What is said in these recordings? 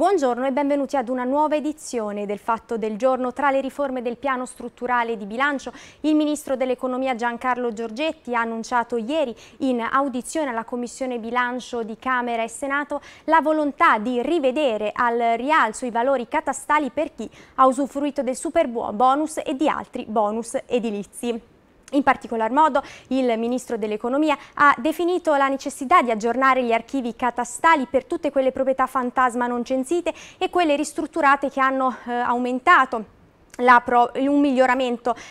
Buongiorno e benvenuti ad una nuova edizione del Fatto del Giorno. Tra le riforme del piano strutturale di bilancio, il Ministro dell'Economia Giancarlo Giorgetti ha annunciato ieri in audizione alla Commissione Bilancio di Camera e Senato la volontà di rivedere al rialzo i valori catastali per chi ha usufruito del super bonus e di altri bonus edilizi. In particolar modo il Ministro dell'Economia ha definito la necessità di aggiornare gli archivi catastali per tutte quelle proprietà fantasma non censite e quelle ristrutturate che hanno eh, aumentato Pro,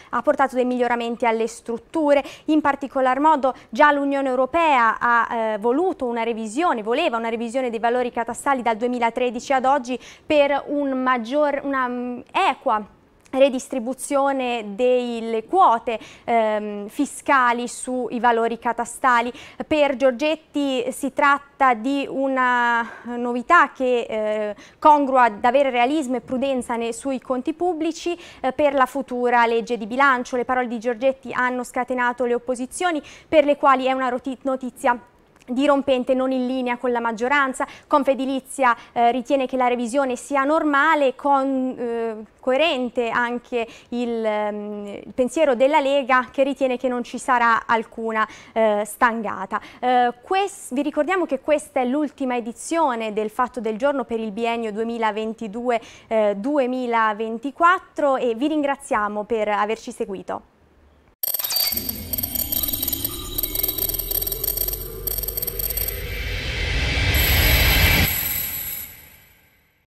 ha portato dei miglioramenti alle strutture, in particolar modo già l'Unione Europea ha eh, voluto una revisione, voleva una revisione dei valori catastali dal 2013 ad oggi per un maggior, una um, equa redistribuzione delle quote ehm, fiscali sui valori catastali. Per Giorgetti si tratta di una novità che eh, congrua ad avere realismo e prudenza nei, sui conti pubblici eh, per la futura legge di bilancio. Le parole di Giorgetti hanno scatenato le opposizioni per le quali è una notizia dirompente non in linea con la maggioranza, Confedilizia eh, ritiene che la revisione sia normale, con, eh, coerente anche il, eh, il, pensiero della Lega che ritiene che non ci sarà alcuna eh, stangata. Eh, quest, vi ricordiamo che questa è l'ultima edizione del Fatto del Giorno per il biennio 2022-2024 eh, e vi ringraziamo per averci seguito.